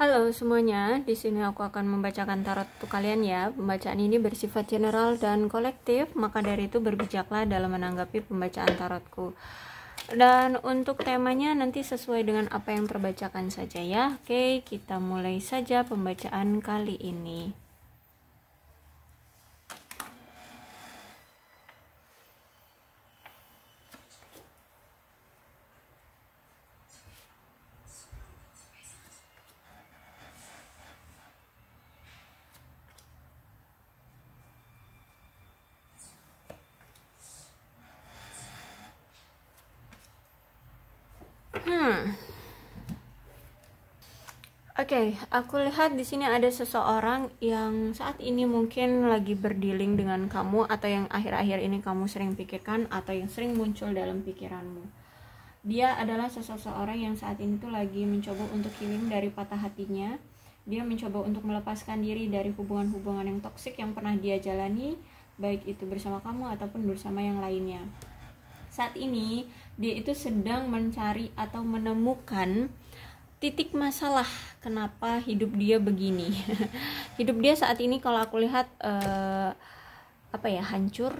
Halo semuanya, di sini aku akan membacakan tarot untuk kalian ya. Pembacaan ini bersifat general dan kolektif, maka dari itu berbijaklah dalam menanggapi pembacaan tarotku. Dan untuk temanya nanti sesuai dengan apa yang terbacakan saja ya. Oke, kita mulai saja pembacaan kali ini. Oke, okay, aku lihat di sini ada seseorang yang saat ini mungkin lagi berdealing dengan kamu atau yang akhir-akhir ini kamu sering pikirkan atau yang sering muncul dalam pikiranmu. Dia adalah seseorang yang saat ini tuh lagi mencoba untuk healing dari patah hatinya. Dia mencoba untuk melepaskan diri dari hubungan-hubungan yang toksik yang pernah dia jalani, baik itu bersama kamu ataupun bersama yang lainnya. Saat ini dia itu sedang mencari atau menemukan titik masalah kenapa hidup dia begini hidup dia saat ini kalau aku lihat uh, apa ya hancur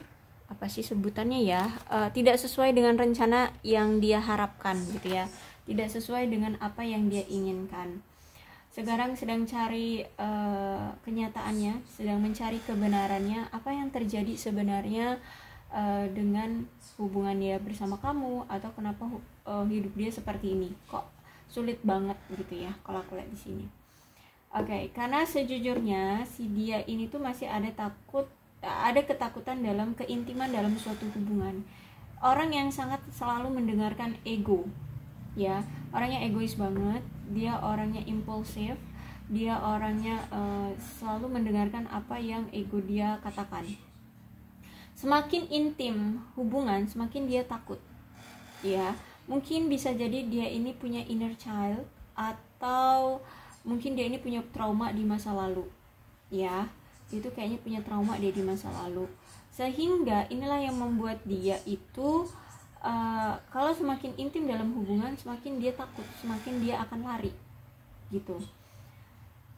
apa sih sebutannya ya uh, tidak sesuai dengan rencana yang dia harapkan gitu ya tidak sesuai dengan apa yang dia inginkan sekarang sedang cari uh, kenyataannya sedang mencari kebenarannya apa yang terjadi sebenarnya uh, dengan hubungan dia bersama kamu atau kenapa uh, hidup dia seperti ini kok sulit banget gitu ya kalau aku lihat di sini oke okay, karena sejujurnya si dia ini tuh masih ada takut ada ketakutan dalam keintiman dalam suatu hubungan orang yang sangat selalu mendengarkan ego ya orangnya egois banget dia orangnya impulsif dia orangnya uh, selalu mendengarkan apa yang ego dia katakan semakin intim hubungan semakin dia takut ya mungkin bisa jadi dia ini punya inner child atau mungkin dia ini punya trauma di masa lalu ya itu kayaknya punya trauma dia di masa lalu sehingga inilah yang membuat dia itu uh, kalau semakin intim dalam hubungan semakin dia takut semakin dia akan lari gitu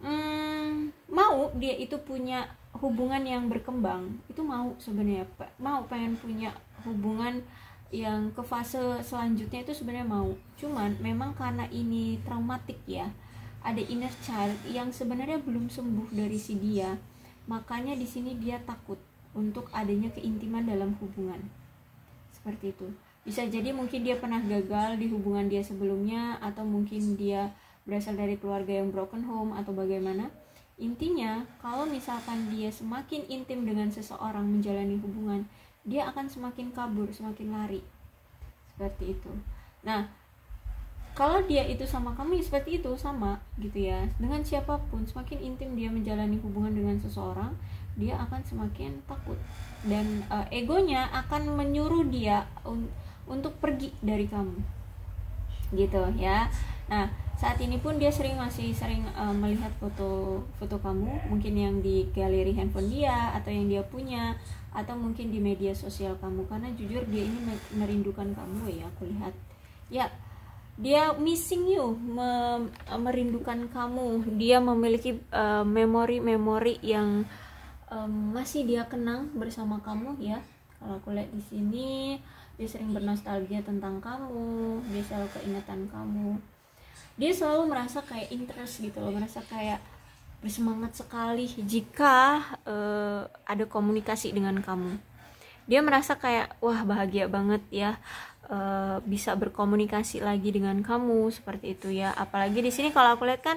hmm, mau dia itu punya hubungan yang berkembang itu mau sebenarnya mau pengen punya hubungan yang ke fase selanjutnya itu sebenarnya mau cuman memang karena ini traumatik ya ada inner child yang sebenarnya belum sembuh dari si dia makanya di sini dia takut untuk adanya keintiman dalam hubungan seperti itu bisa jadi mungkin dia pernah gagal di hubungan dia sebelumnya atau mungkin dia berasal dari keluarga yang broken home atau bagaimana intinya kalau misalkan dia semakin intim dengan seseorang menjalani hubungan dia akan semakin kabur semakin lari seperti itu nah kalau dia itu sama kami ya seperti itu sama gitu ya dengan siapapun semakin intim dia menjalani hubungan dengan seseorang dia akan semakin takut dan uh, egonya akan menyuruh dia un untuk pergi dari kamu gitu ya nah saat ini pun dia sering masih sering uh, melihat foto foto kamu mungkin yang di galeri handphone dia atau yang dia punya atau mungkin di media sosial kamu karena jujur dia ini merindukan kamu ya aku lihat ya dia missing you me eh, merindukan kamu dia memiliki uh, memori-memori yang um, masih dia kenang bersama kamu ya kalau aku lihat di sini dia sering bernostalgia tentang kamu dia selalu keingetan kamu dia selalu merasa kayak interest gitu loh merasa kayak bersemangat sekali jika uh, ada komunikasi dengan kamu dia merasa kayak wah bahagia banget ya uh, bisa berkomunikasi lagi dengan kamu seperti itu ya apalagi di sini kalau aku lihat kan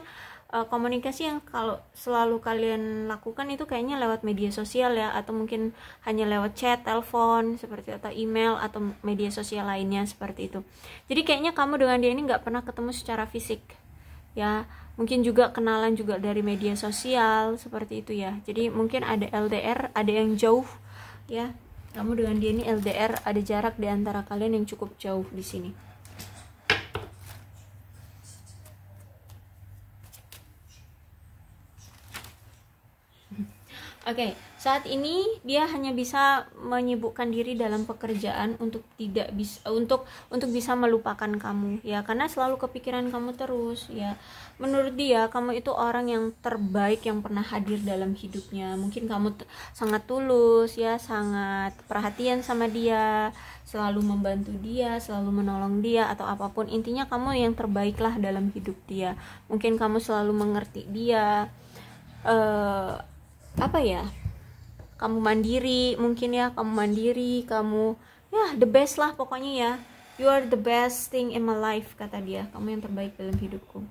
uh, komunikasi yang kalau selalu kalian lakukan itu kayaknya lewat media sosial ya atau mungkin hanya lewat chat, telepon seperti atau email atau media sosial lainnya seperti itu. Jadi kayaknya kamu dengan dia ini nggak pernah ketemu secara fisik ya mungkin juga kenalan juga dari media sosial seperti itu ya jadi mungkin ada LDR ada yang jauh ya kamu dengan dia ini LDR ada jarak di antara kalian yang cukup jauh di sini Oke, okay, saat ini dia hanya bisa menyibukkan diri dalam pekerjaan untuk tidak bisa eh, untuk untuk bisa melupakan kamu ya karena selalu kepikiran kamu terus ya. Menurut dia kamu itu orang yang terbaik yang pernah hadir dalam hidupnya. Mungkin kamu sangat tulus ya, sangat perhatian sama dia, selalu membantu dia, selalu menolong dia atau apapun. Intinya kamu yang terbaiklah dalam hidup dia. Mungkin kamu selalu mengerti dia. uh, apa ya kamu mandiri mungkin ya kamu mandiri kamu ya the best lah pokoknya ya you are the best thing in my life kata dia kamu yang terbaik dalam hidupku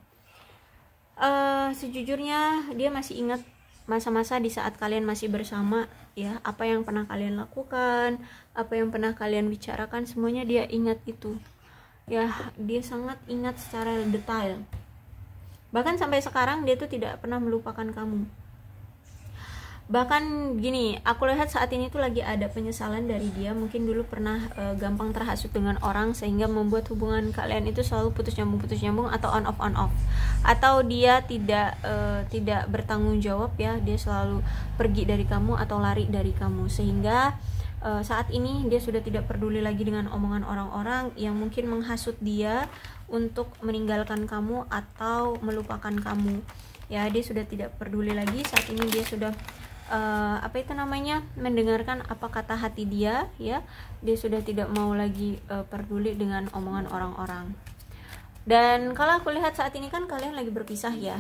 uh, sejujurnya dia masih ingat masa-masa di saat kalian masih bersama ya apa yang pernah kalian lakukan apa yang pernah kalian bicarakan semuanya dia ingat itu ya dia sangat ingat secara detail bahkan sampai sekarang dia tuh tidak pernah melupakan kamu bahkan gini aku lihat saat ini tuh lagi ada penyesalan dari dia mungkin dulu pernah e, gampang terhasut dengan orang sehingga membuat hubungan kalian itu selalu putus nyambung putus nyambung atau on off on off atau dia tidak e, tidak bertanggung jawab ya dia selalu pergi dari kamu atau lari dari kamu sehingga e, saat ini dia sudah tidak peduli lagi dengan omongan orang-orang yang mungkin menghasut dia untuk meninggalkan kamu atau melupakan kamu ya dia sudah tidak peduli lagi saat ini dia sudah uh, apa itu namanya mendengarkan apa kata hati dia ya dia sudah tidak mau lagi uh, peduli dengan omongan orang-orang dan kalau aku lihat saat ini kan kalian lagi berpisah ya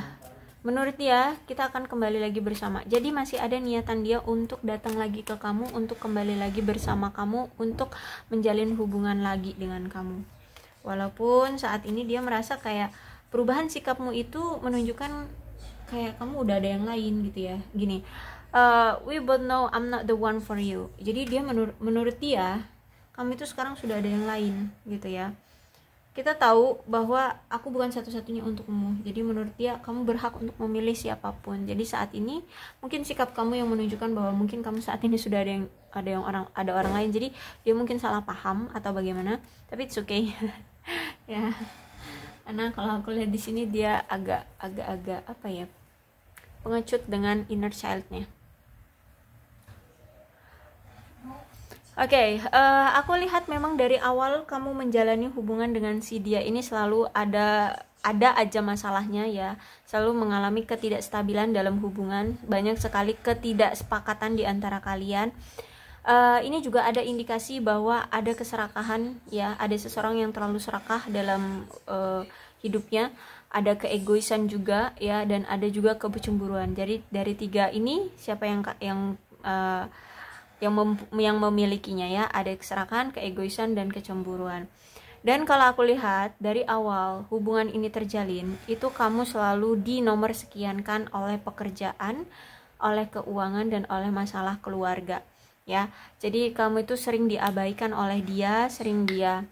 menurut dia kita akan kembali lagi bersama jadi masih ada niatan dia untuk datang lagi ke kamu untuk kembali lagi bersama kamu untuk menjalin hubungan lagi dengan kamu walaupun saat ini dia merasa kayak perubahan sikapmu itu menunjukkan kayak kamu udah ada yang lain gitu ya gini uh, we both know I'm not the one for you jadi dia menur menurut dia kamu itu sekarang sudah ada yang lain gitu ya kita tahu bahwa aku bukan satu-satunya untukmu jadi menurut dia kamu berhak untuk memilih siapapun jadi saat ini mungkin sikap kamu yang menunjukkan bahwa mungkin kamu saat ini sudah ada yang ada yang orang ada orang lain jadi dia mungkin salah paham atau bagaimana tapi it's okay ya karena kalau aku lihat di sini dia agak agak agak apa ya pengecut dengan inner childnya Oke, okay, uh, eh, aku lihat memang dari awal kamu menjalani hubungan dengan si dia ini selalu ada ada aja masalahnya ya. Selalu mengalami ketidakstabilan dalam hubungan, banyak sekali ketidaksepakatan di antara kalian. Uh, ini juga ada indikasi bahwa ada keserakahan ya, ada seseorang yang terlalu serakah dalam uh, hidupnya, ada keegoisan juga ya dan ada juga kecemburuan. Jadi dari tiga ini siapa yang yang uh, yang mem yang memilikinya ya ada keserakan, keegoisan dan kecemburuan. Dan kalau aku lihat dari awal hubungan ini terjalin, itu kamu selalu di nomor sekiankan oleh pekerjaan, oleh keuangan dan oleh masalah keluarga ya. Jadi kamu itu sering diabaikan oleh dia, sering dia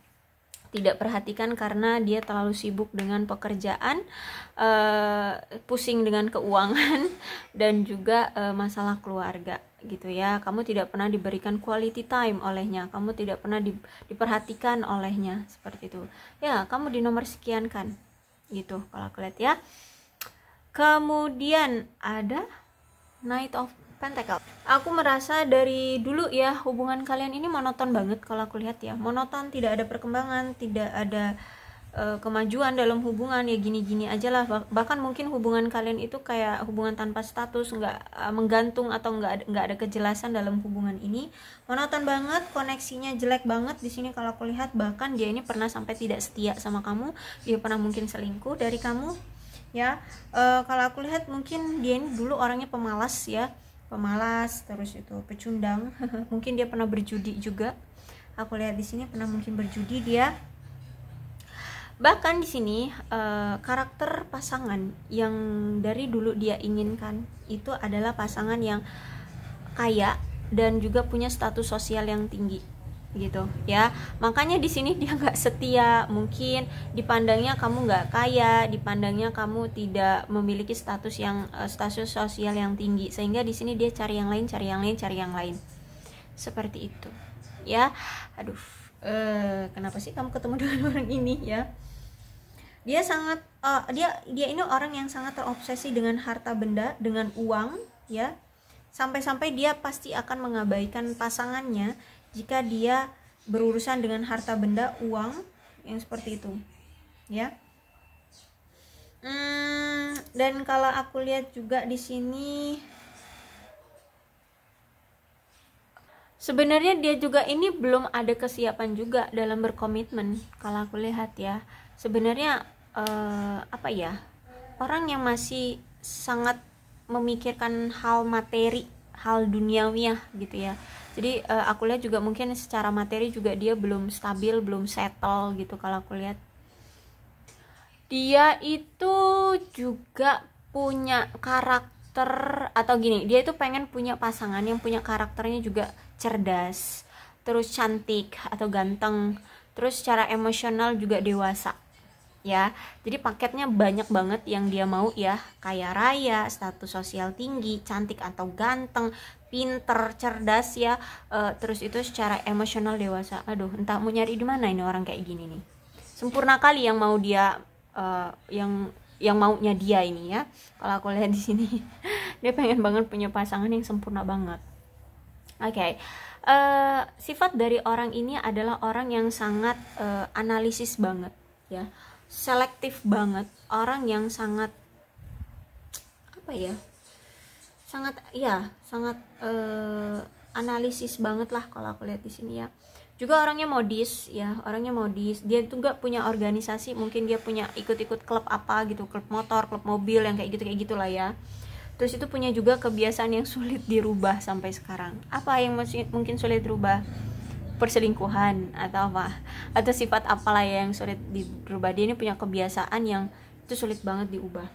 tidak perhatikan karena dia terlalu sibuk dengan pekerjaan, uh, pusing dengan keuangan dan juga uh, masalah keluarga gitu ya kamu tidak pernah diberikan quality time olehnya kamu tidak pernah di, diperhatikan olehnya seperti itu ya kamu di nomor sekian kan gitu kalau aku lihat ya kemudian ada night of Pentacle. Aku merasa dari dulu ya hubungan kalian ini monoton banget kalau aku lihat ya. Monoton, tidak ada perkembangan, tidak ada uh, kemajuan dalam hubungan ya gini-gini aja lah bahkan mungkin hubungan kalian itu kayak hubungan tanpa status nggak uh, menggantung atau nggak nggak ada kejelasan dalam hubungan ini monoton banget koneksinya jelek banget di sini kalau aku lihat bahkan dia ini pernah sampai tidak setia sama kamu dia pernah mungkin selingkuh dari kamu ya uh, kalau aku lihat mungkin dia ini dulu orangnya pemalas ya pemalas terus itu pecundang mungkin dia pernah berjudi juga aku lihat di sini pernah mungkin berjudi dia bahkan di sini uh, karakter pasangan yang dari dulu dia inginkan itu adalah pasangan yang kaya dan juga punya status sosial yang tinggi gitu ya makanya di sini dia nggak setia mungkin dipandangnya kamu nggak kaya dipandangnya kamu tidak memiliki status yang eh, status sosial yang tinggi sehingga di sini dia cari yang lain cari yang lain cari yang lain seperti itu ya aduh eh, kenapa sih kamu ketemu dengan orang ini ya dia sangat uh, dia dia ini orang yang sangat terobsesi dengan harta benda dengan uang ya sampai-sampai dia pasti akan mengabaikan pasangannya jika dia berurusan dengan harta benda uang yang seperti itu ya hmm, dan kalau aku lihat juga di sini sebenarnya dia juga ini belum ada kesiapan juga dalam berkomitmen kalau aku lihat ya sebenarnya uh, apa ya orang yang masih sangat memikirkan hal materi hal duniawi ya gitu ya jadi uh, aku lihat juga mungkin secara materi juga dia belum stabil belum settle gitu kalau aku lihat dia itu juga punya karakter atau gini dia itu pengen punya pasangan yang punya karakternya juga cerdas terus cantik atau ganteng terus secara emosional juga dewasa ya. Jadi paketnya banyak banget yang dia mau ya, kaya raya, status sosial tinggi, cantik atau ganteng, pinter, cerdas ya. E, terus itu secara emosional dewasa. Aduh, entah mau nyari di mana ini orang kayak gini nih. Sempurna kali yang mau dia e, yang yang maunya dia ini ya. Kalau aku lihat di sini, dia pengen banget punya pasangan yang sempurna banget. Oke. Okay. Eh, sifat dari orang ini adalah orang yang sangat uh, analisis banget ya selektif banget orang yang sangat apa ya sangat ya sangat uh, analisis banget lah kalau aku lihat di sini ya juga orangnya modis ya orangnya modis dia tuh nggak punya organisasi mungkin dia punya ikut-ikut klub apa gitu klub motor klub mobil yang kayak gitu kayak gitulah ya terus itu punya juga kebiasaan yang sulit dirubah sampai sekarang apa yang masih mungkin sulit dirubah perselingkuhan atau apa atau sifat apalah ya yang sulit diubah dia ini punya kebiasaan yang itu sulit banget diubah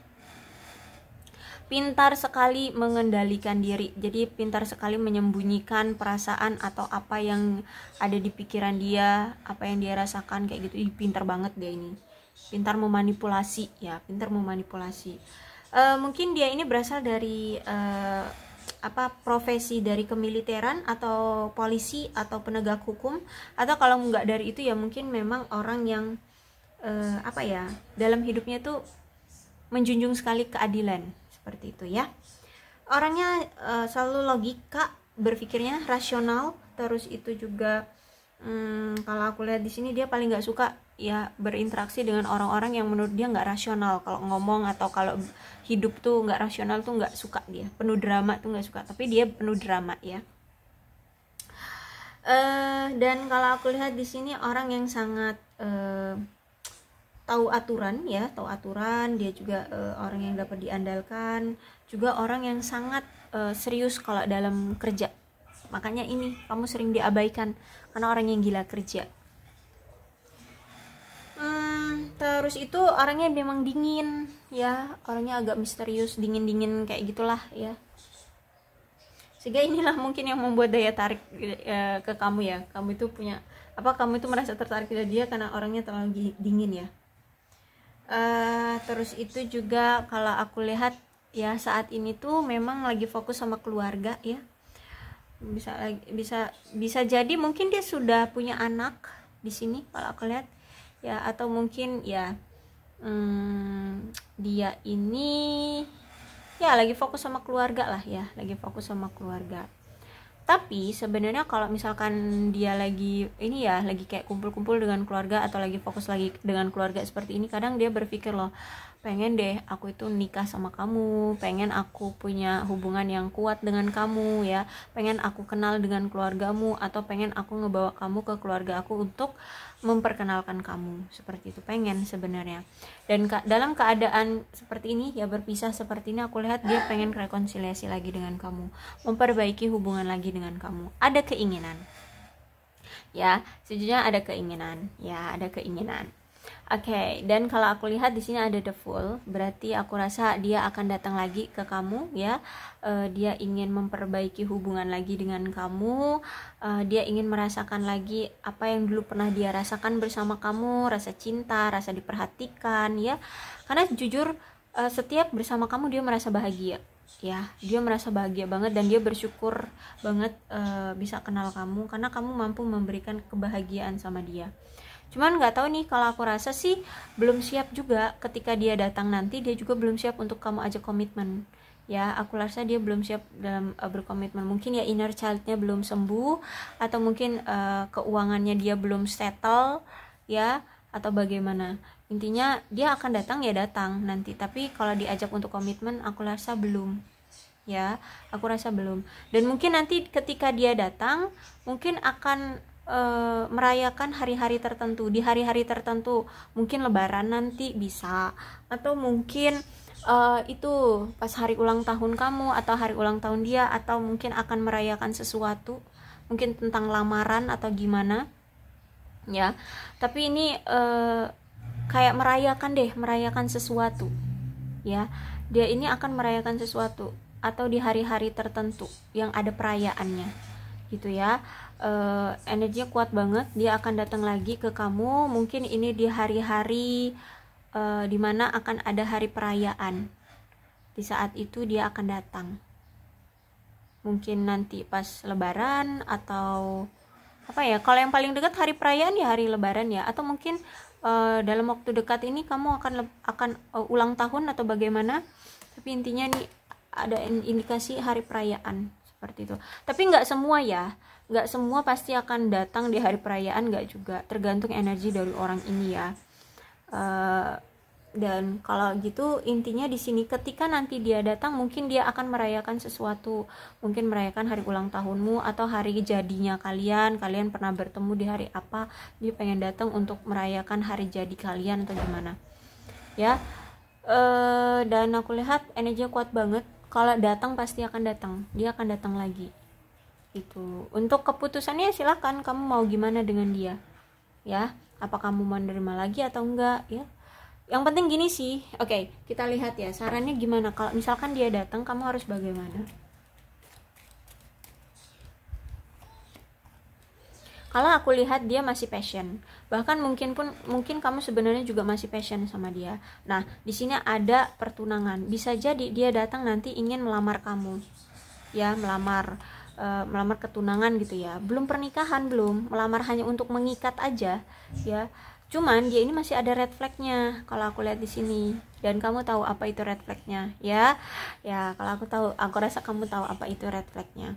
pintar sekali mengendalikan diri jadi pintar sekali menyembunyikan perasaan atau apa yang ada di pikiran dia apa yang dia rasakan kayak gitu Ih, pintar banget dia ini pintar memanipulasi ya pintar memanipulasi uh, mungkin dia ini berasal dari uh, apa profesi dari kemiliteran atau polisi atau penegak hukum atau kalau nggak dari itu ya mungkin memang orang yang eh, apa ya dalam hidupnya tuh menjunjung sekali keadilan seperti itu ya orangnya eh, selalu logika berpikirnya rasional terus itu juga hmm, kalau aku lihat di sini dia paling nggak suka ya berinteraksi dengan orang-orang yang menurut dia nggak rasional kalau ngomong atau kalau hidup tuh nggak rasional tuh nggak suka dia penuh drama tuh nggak suka tapi dia penuh drama ya uh, dan kalau aku lihat di sini orang yang sangat uh, tahu aturan ya tahu aturan dia juga uh, orang yang dapat diandalkan juga orang yang sangat uh, serius kalau dalam kerja makanya ini kamu sering diabaikan karena orang yang gila kerja terus itu orangnya memang dingin ya orangnya agak misterius dingin dingin kayak gitulah ya sehingga inilah mungkin yang membuat daya tarik e, ke kamu ya kamu itu punya apa kamu itu merasa tertarik dari dia karena orangnya terlalu dingin ya e, terus itu juga kalau aku lihat ya saat ini tuh memang lagi fokus sama keluarga ya bisa bisa bisa jadi mungkin dia sudah punya anak di sini kalau aku lihat ya atau mungkin ya hmm, dia ini ya lagi fokus sama keluarga lah ya lagi fokus sama keluarga tapi sebenarnya kalau misalkan dia lagi ini ya lagi kayak kumpul-kumpul dengan keluarga atau lagi fokus lagi dengan keluarga seperti ini kadang dia berpikir loh pengen deh aku itu nikah sama kamu pengen aku punya hubungan yang kuat dengan kamu ya pengen aku kenal dengan keluargamu atau pengen aku ngebawa kamu ke keluarga aku untuk memperkenalkan kamu seperti itu pengen sebenarnya dan ke dalam keadaan seperti ini ya berpisah seperti ini aku lihat dia pengen rekonsiliasi lagi dengan kamu memperbaiki hubungan lagi dengan kamu ada keinginan ya sejujurnya ada keinginan ya ada keinginan Oke, okay, dan kalau aku lihat di sini ada the full, berarti aku rasa dia akan datang lagi ke kamu ya. Uh, dia ingin memperbaiki hubungan lagi dengan kamu. Uh, dia ingin merasakan lagi apa yang dulu pernah dia rasakan bersama kamu, rasa cinta, rasa diperhatikan ya. Karena jujur uh, setiap bersama kamu dia merasa bahagia ya dia merasa bahagia banget dan dia bersyukur banget uh, bisa kenal kamu karena kamu mampu memberikan kebahagiaan sama dia cuman nggak tahu nih kalau aku rasa sih belum siap juga ketika dia datang nanti dia juga belum siap untuk kamu ajak komitmen ya aku rasa dia belum siap dalam uh, berkomitmen mungkin ya inner childnya belum sembuh atau mungkin uh, keuangannya dia belum settle ya atau bagaimana intinya dia akan datang ya datang nanti tapi kalau diajak untuk komitmen aku rasa belum ya aku rasa belum dan mungkin nanti ketika dia datang mungkin akan Eh, merayakan hari-hari tertentu di hari-hari tertentu mungkin lebaran nanti bisa atau mungkin uh, itu pas hari ulang tahun kamu atau hari ulang tahun dia atau mungkin akan merayakan sesuatu mungkin tentang lamaran atau gimana ya tapi ini uh, kayak merayakan deh merayakan sesuatu ya dia ini akan merayakan sesuatu atau di hari-hari tertentu yang ada perayaannya gitu ya uh, energinya kuat banget dia akan datang lagi ke kamu mungkin ini di hari-hari uh, eh, dimana akan ada hari perayaan di saat itu dia akan datang mungkin nanti pas lebaran atau apa ya kalau yang paling dekat hari perayaan ya hari lebaran ya atau mungkin uh, dalam waktu dekat ini kamu akan akan uh, ulang tahun atau bagaimana tapi intinya nih ada indikasi hari perayaan seperti itu tapi nggak semua ya nggak semua pasti akan datang di hari perayaan nggak juga tergantung energi dari orang ini ya uh, dan kalau gitu intinya di sini ketika nanti dia datang mungkin dia akan merayakan sesuatu mungkin merayakan hari ulang tahunmu atau hari jadinya kalian kalian pernah bertemu di hari apa dia pengen datang untuk merayakan hari jadi kalian atau gimana ya e, dan aku lihat energinya kuat banget kalau datang pasti akan datang dia akan datang lagi itu untuk keputusannya silahkan kamu mau gimana dengan dia ya apa kamu mau menerima lagi atau enggak ya yang penting gini sih oke okay, kita lihat ya sarannya gimana kalau misalkan dia datang kamu harus bagaimana kalau aku lihat dia masih passion bahkan mungkin pun mungkin kamu sebenarnya juga masih passion sama dia nah di sini ada pertunangan bisa jadi dia datang nanti ingin melamar kamu ya melamar uh, melamar ketunangan gitu ya belum pernikahan belum melamar hanya untuk mengikat aja ya cuman dia ini masih ada red flagnya kalau aku lihat di sini dan kamu tahu apa itu red flagnya ya ya kalau aku tahu aku rasa kamu tahu apa itu red flagnya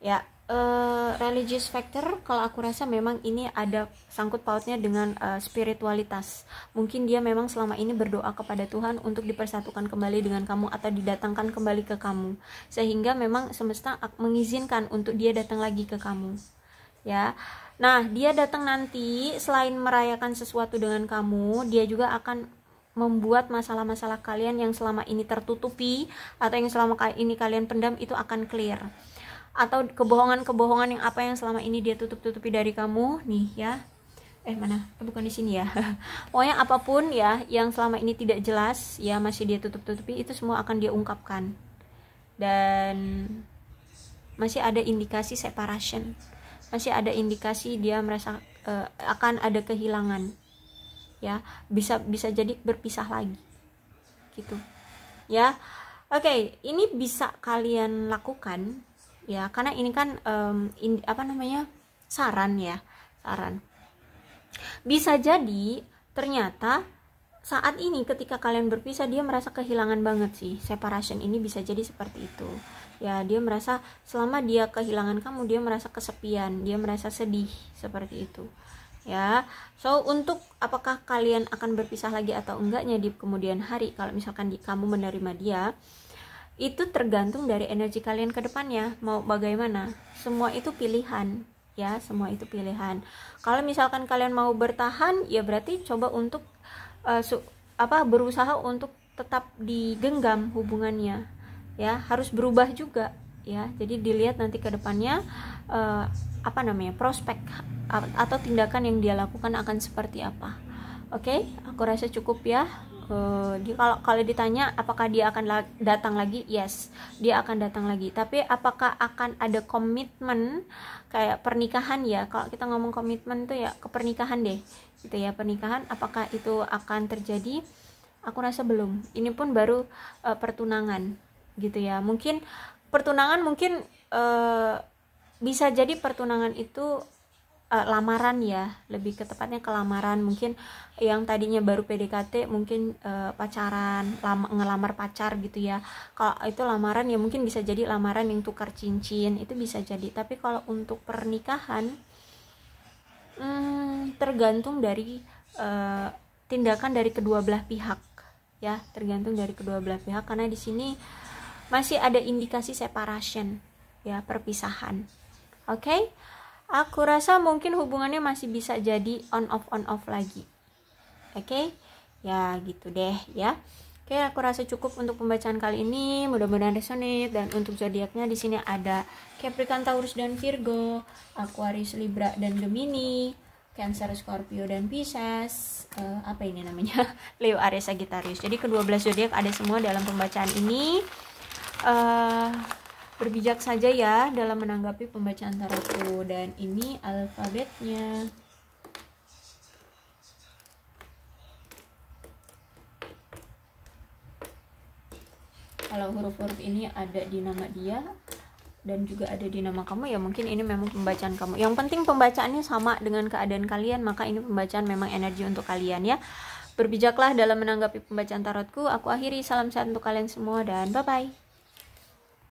ya Eh, religious factor kalau aku rasa memang ini ada sangkut pautnya dengan uh, spiritualitas mungkin dia memang selama ini berdoa kepada Tuhan untuk dipersatukan kembali dengan kamu atau didatangkan kembali ke kamu sehingga memang semesta mengizinkan untuk dia datang lagi ke kamu ya nah dia datang nanti selain merayakan sesuatu dengan kamu dia juga akan membuat masalah-masalah kalian yang selama ini tertutupi atau yang selama ini kalian pendam itu akan clear atau kebohongan-kebohongan yang apa yang selama ini dia tutup-tutupi dari kamu nih ya eh mana eh, bukan di sini ya pokoknya apapun ya yang selama ini tidak jelas ya masih dia tutup-tutupi itu semua akan dia ungkapkan dan masih ada indikasi separation masih ada indikasi dia merasa uh, akan ada kehilangan ya bisa bisa jadi berpisah lagi gitu ya oke okay, ini bisa kalian lakukan ya karena ini kan um, in, apa namanya saran ya saran bisa jadi ternyata saat ini ketika kalian berpisah dia merasa kehilangan banget sih separation ini bisa jadi seperti itu ya dia merasa selama dia kehilangan kamu dia merasa kesepian dia merasa sedih seperti itu ya so untuk apakah kalian akan berpisah lagi atau enggaknya di kemudian hari kalau misalkan di, kamu menerima dia itu tergantung dari energi kalian ke depannya mau bagaimana semua itu pilihan ya semua itu pilihan kalau misalkan kalian mau bertahan ya berarti coba untuk uh, su apa berusaha untuk tetap digenggam hubungannya ya harus berubah juga ya jadi dilihat nanti ke depannya uh, apa namanya prospek atau tindakan yang dia lakukan akan seperti apa oke okay? aku rasa cukup ya Eh, kalau kalau ditanya apakah dia akan la datang lagi yes dia akan datang lagi tapi apakah akan ada komitmen kayak pernikahan ya kalau kita ngomong komitmen tuh ya ke pernikahan deh gitu ya pernikahan apakah itu akan terjadi aku rasa belum ini pun baru uh, pertunangan gitu ya mungkin pertunangan mungkin uh, bisa jadi pertunangan itu uh, lamaran ya lebih ke tepatnya ke lamaran mungkin yang tadinya baru PDKT mungkin uh, pacaran lama, ngelamar pacar gitu ya kalau itu lamaran ya mungkin bisa jadi lamaran yang tukar cincin itu bisa jadi tapi kalau untuk pernikahan hmm, tergantung dari uh, tindakan dari kedua belah pihak ya tergantung dari kedua belah pihak karena di sini masih ada indikasi separation ya perpisahan oke okay? Aku rasa mungkin hubungannya masih bisa jadi on off on off lagi. Oke? Okay? Ya, gitu deh ya. Oke, okay, aku rasa cukup untuk pembacaan kali ini. Mudah-mudahan resonate dan untuk zodiaknya di sini ada Capricorn, Taurus dan Virgo, Aquarius, Libra dan Gemini, Cancer, Scorpio dan Pisces. Uh, apa ini namanya? Leo, Aries, Sagittarius. Jadi kedua belas zodiak ada semua dalam pembacaan ini. Uh, berbijak saja ya dalam menanggapi pembacaan tarotku dan ini alfabetnya kalau huruf-huruf ini ada di nama dia dan juga ada di nama kamu ya mungkin ini memang pembacaan kamu yang penting pembacaannya sama dengan keadaan kalian maka ini pembacaan memang energi untuk kalian ya berbijaklah dalam menanggapi pembacaan tarotku aku akhiri salam sehat untuk kalian semua dan bye bye